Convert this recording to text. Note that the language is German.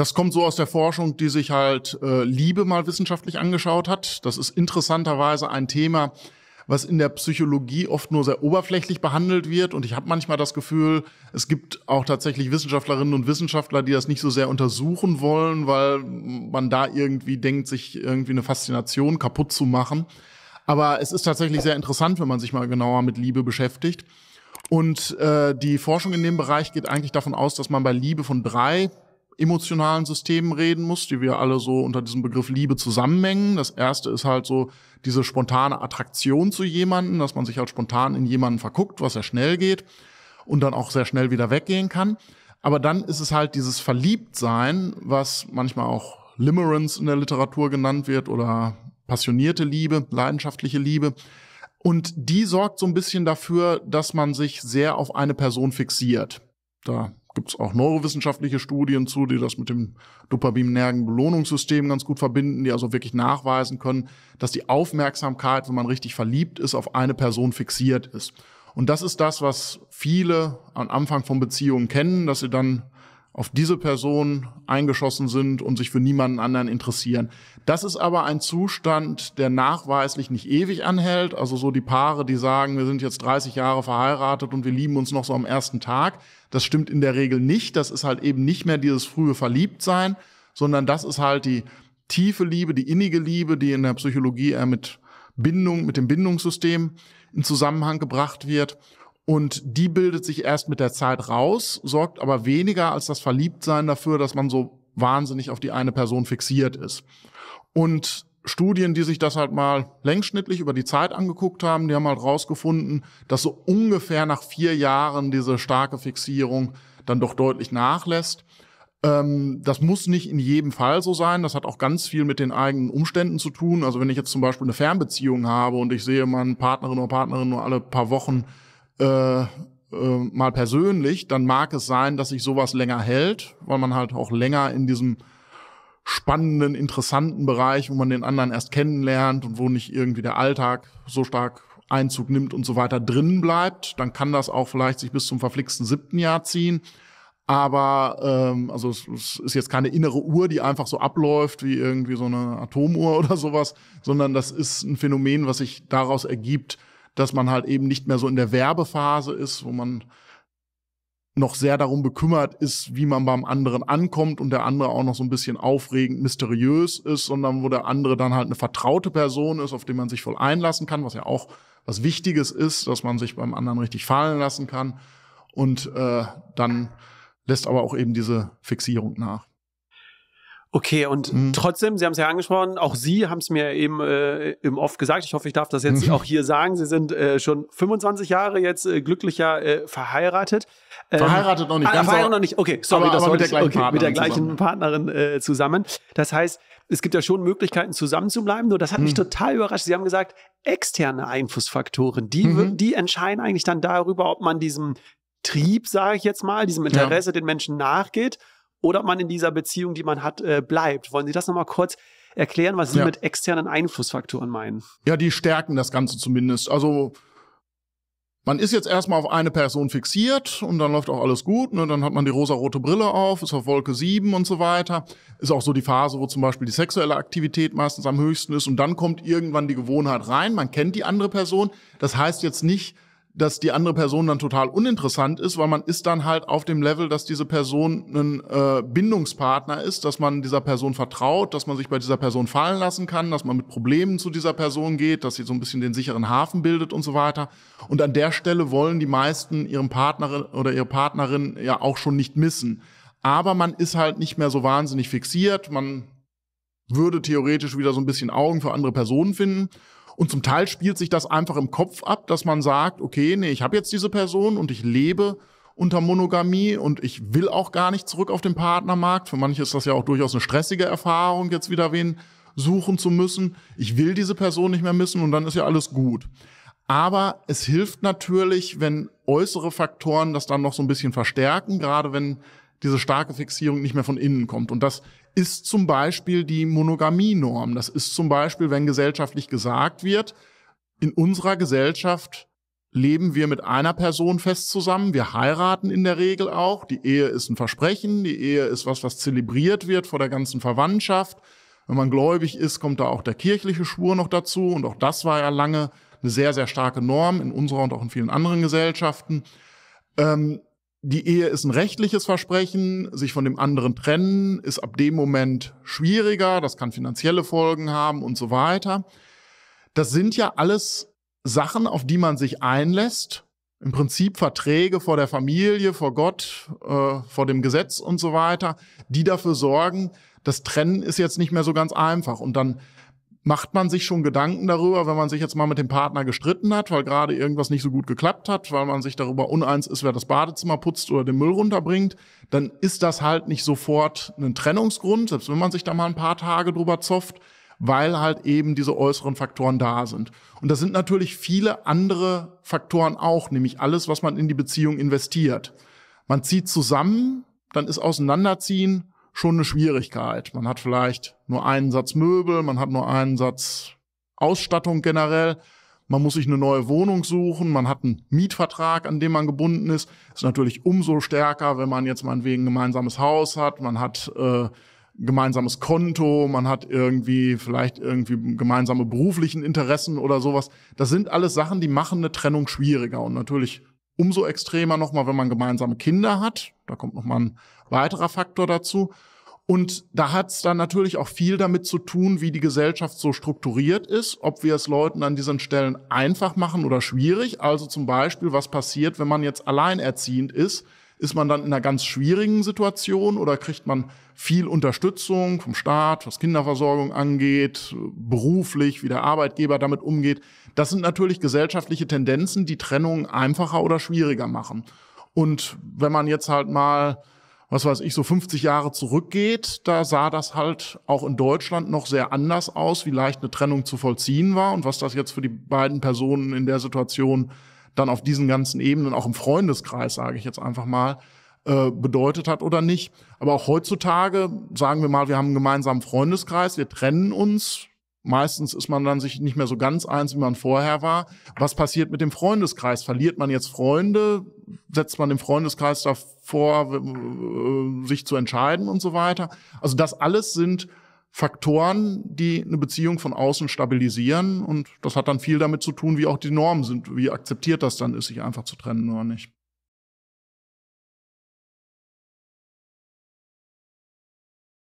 Das kommt so aus der Forschung, die sich halt äh, Liebe mal wissenschaftlich angeschaut hat. Das ist interessanterweise ein Thema, was in der Psychologie oft nur sehr oberflächlich behandelt wird. Und ich habe manchmal das Gefühl, es gibt auch tatsächlich Wissenschaftlerinnen und Wissenschaftler, die das nicht so sehr untersuchen wollen, weil man da irgendwie denkt, sich irgendwie eine Faszination kaputt zu machen. Aber es ist tatsächlich sehr interessant, wenn man sich mal genauer mit Liebe beschäftigt. Und äh, die Forschung in dem Bereich geht eigentlich davon aus, dass man bei Liebe von drei emotionalen Systemen reden muss, die wir alle so unter diesem Begriff Liebe zusammenmengen. Das erste ist halt so diese spontane Attraktion zu jemanden, dass man sich halt spontan in jemanden verguckt, was sehr schnell geht und dann auch sehr schnell wieder weggehen kann. Aber dann ist es halt dieses Verliebtsein, was manchmal auch Limerence in der Literatur genannt wird oder passionierte Liebe, leidenschaftliche Liebe. Und die sorgt so ein bisschen dafür, dass man sich sehr auf eine Person fixiert. Da gibt's auch neurowissenschaftliche Studien zu, die das mit dem Dopamin-Nerven-Belohnungssystem ganz gut verbinden, die also wirklich nachweisen können, dass die Aufmerksamkeit, wenn man richtig verliebt ist, auf eine Person fixiert ist. Und das ist das, was viele am Anfang von Beziehungen kennen, dass sie dann auf diese Person eingeschossen sind und sich für niemanden anderen interessieren. Das ist aber ein Zustand, der nachweislich nicht ewig anhält. Also so die Paare, die sagen, wir sind jetzt 30 Jahre verheiratet und wir lieben uns noch so am ersten Tag. Das stimmt in der Regel nicht. Das ist halt eben nicht mehr dieses frühe Verliebtsein, sondern das ist halt die tiefe Liebe, die innige Liebe, die in der Psychologie eher mit Bindung, mit dem Bindungssystem in Zusammenhang gebracht wird. Und die bildet sich erst mit der Zeit raus, sorgt aber weniger als das Verliebtsein dafür, dass man so wahnsinnig auf die eine Person fixiert ist. Und Studien, die sich das halt mal längsschnittlich über die Zeit angeguckt haben, die haben halt rausgefunden, dass so ungefähr nach vier Jahren diese starke Fixierung dann doch deutlich nachlässt. Ähm, das muss nicht in jedem Fall so sein. Das hat auch ganz viel mit den eigenen Umständen zu tun. Also wenn ich jetzt zum Beispiel eine Fernbeziehung habe und ich sehe meine Partnerin oder Partnerin nur alle paar Wochen, äh, äh, mal persönlich, dann mag es sein, dass sich sowas länger hält, weil man halt auch länger in diesem spannenden, interessanten Bereich, wo man den anderen erst kennenlernt und wo nicht irgendwie der Alltag so stark Einzug nimmt und so weiter drin bleibt, dann kann das auch vielleicht sich bis zum verflixten siebten Jahr ziehen. Aber ähm, also es, es ist jetzt keine innere Uhr, die einfach so abläuft wie irgendwie so eine Atomuhr oder sowas, sondern das ist ein Phänomen, was sich daraus ergibt, dass man halt eben nicht mehr so in der Werbephase ist, wo man noch sehr darum bekümmert ist, wie man beim anderen ankommt und der andere auch noch so ein bisschen aufregend, mysteriös ist, sondern wo der andere dann halt eine vertraute Person ist, auf die man sich voll einlassen kann, was ja auch was Wichtiges ist, dass man sich beim anderen richtig fallen lassen kann. Und äh, dann lässt aber auch eben diese Fixierung nach. Okay, und mhm. trotzdem, Sie haben es ja angesprochen, auch Sie haben es mir eben äh, eben oft gesagt. Ich hoffe, ich darf das jetzt mhm. auch hier sagen. Sie sind äh, schon 25 Jahre jetzt äh, glücklicher äh, verheiratet. Äh, verheiratet noch nicht. Ah, verheiratet noch nicht. Okay, sorry, aber, das aber mit, der gleichen, okay, Partnerin, mit der gleichen zusammen. Partnerin äh, zusammen. Das heißt, es gibt ja schon Möglichkeiten, zusammen zu bleiben. Nur das hat mhm. mich total überrascht. Sie haben gesagt, externe Einflussfaktoren, die, mhm. die entscheiden eigentlich dann darüber, ob man diesem Trieb, sage ich jetzt mal, diesem Interesse ja. den Menschen nachgeht oder ob man in dieser Beziehung, die man hat, äh, bleibt. Wollen Sie das nochmal kurz erklären, was Sie ja. mit externen Einflussfaktoren meinen? Ja, die stärken das Ganze zumindest. Also man ist jetzt erstmal auf eine Person fixiert und dann läuft auch alles gut. Ne? Dann hat man die rosa-rote Brille auf, ist auf Wolke 7 und so weiter. Ist auch so die Phase, wo zum Beispiel die sexuelle Aktivität meistens am höchsten ist. Und dann kommt irgendwann die Gewohnheit rein. Man kennt die andere Person. Das heißt jetzt nicht, dass die andere Person dann total uninteressant ist, weil man ist dann halt auf dem Level, dass diese Person ein äh, Bindungspartner ist, dass man dieser Person vertraut, dass man sich bei dieser Person fallen lassen kann, dass man mit Problemen zu dieser Person geht, dass sie so ein bisschen den sicheren Hafen bildet und so weiter. Und an der Stelle wollen die meisten ihren Partner oder ihre Partnerin ja auch schon nicht missen. Aber man ist halt nicht mehr so wahnsinnig fixiert, man würde theoretisch wieder so ein bisschen Augen für andere Personen finden. Und zum Teil spielt sich das einfach im Kopf ab, dass man sagt, okay, nee, ich habe jetzt diese Person und ich lebe unter Monogamie und ich will auch gar nicht zurück auf den Partnermarkt. Für manche ist das ja auch durchaus eine stressige Erfahrung, jetzt wieder wen suchen zu müssen. Ich will diese Person nicht mehr missen und dann ist ja alles gut. Aber es hilft natürlich, wenn äußere Faktoren das dann noch so ein bisschen verstärken, gerade wenn diese starke Fixierung nicht mehr von innen kommt. Und das ist zum Beispiel die Monogamienorm. Das ist zum Beispiel, wenn gesellschaftlich gesagt wird, in unserer Gesellschaft leben wir mit einer Person fest zusammen. Wir heiraten in der Regel auch. Die Ehe ist ein Versprechen. Die Ehe ist was, was zelebriert wird vor der ganzen Verwandtschaft. Wenn man gläubig ist, kommt da auch der kirchliche Schwur noch dazu. Und auch das war ja lange eine sehr, sehr starke Norm in unserer und auch in vielen anderen Gesellschaften. Ähm, die Ehe ist ein rechtliches Versprechen, sich von dem anderen trennen ist ab dem Moment schwieriger, das kann finanzielle Folgen haben und so weiter. Das sind ja alles Sachen, auf die man sich einlässt, im Prinzip Verträge vor der Familie, vor Gott, äh, vor dem Gesetz und so weiter, die dafür sorgen, das Trennen ist jetzt nicht mehr so ganz einfach. Und dann macht man sich schon Gedanken darüber, wenn man sich jetzt mal mit dem Partner gestritten hat, weil gerade irgendwas nicht so gut geklappt hat, weil man sich darüber uneins ist, wer das Badezimmer putzt oder den Müll runterbringt, dann ist das halt nicht sofort ein Trennungsgrund, selbst wenn man sich da mal ein paar Tage drüber zofft, weil halt eben diese äußeren Faktoren da sind. Und das sind natürlich viele andere Faktoren auch, nämlich alles, was man in die Beziehung investiert. Man zieht zusammen, dann ist Auseinanderziehen schon eine Schwierigkeit. Man hat vielleicht nur einen Satz Möbel, man hat nur einen Satz Ausstattung generell. Man muss sich eine neue Wohnung suchen, man hat einen Mietvertrag, an dem man gebunden ist. Ist natürlich umso stärker, wenn man jetzt meinetwegen ein gemeinsames Haus hat, man hat äh, gemeinsames Konto, man hat irgendwie vielleicht irgendwie gemeinsame beruflichen Interessen oder sowas. Das sind alles Sachen, die machen eine Trennung schwieriger. Und natürlich umso extremer nochmal, wenn man gemeinsame Kinder hat. Da kommt nochmal ein weiterer Faktor dazu. Und da hat es dann natürlich auch viel damit zu tun, wie die Gesellschaft so strukturiert ist, ob wir es Leuten an diesen Stellen einfach machen oder schwierig. Also zum Beispiel, was passiert, wenn man jetzt alleinerziehend ist, ist man dann in einer ganz schwierigen Situation oder kriegt man viel Unterstützung vom Staat, was Kinderversorgung angeht, beruflich, wie der Arbeitgeber damit umgeht? Das sind natürlich gesellschaftliche Tendenzen, die Trennung einfacher oder schwieriger machen. Und wenn man jetzt halt mal was weiß ich, so 50 Jahre zurückgeht, da sah das halt auch in Deutschland noch sehr anders aus, wie leicht eine Trennung zu vollziehen war und was das jetzt für die beiden Personen in der Situation dann auf diesen ganzen Ebenen, auch im Freundeskreis, sage ich jetzt einfach mal, äh, bedeutet hat oder nicht. Aber auch heutzutage, sagen wir mal, wir haben einen gemeinsamen Freundeskreis, wir trennen uns. Meistens ist man dann sich nicht mehr so ganz eins, wie man vorher war. Was passiert mit dem Freundeskreis? Verliert man jetzt Freunde? Setzt man den Freundeskreis davor, sich zu entscheiden und so weiter? Also das alles sind Faktoren, die eine Beziehung von außen stabilisieren. Und das hat dann viel damit zu tun, wie auch die Normen sind, wie akzeptiert das dann ist, sich einfach zu trennen oder nicht.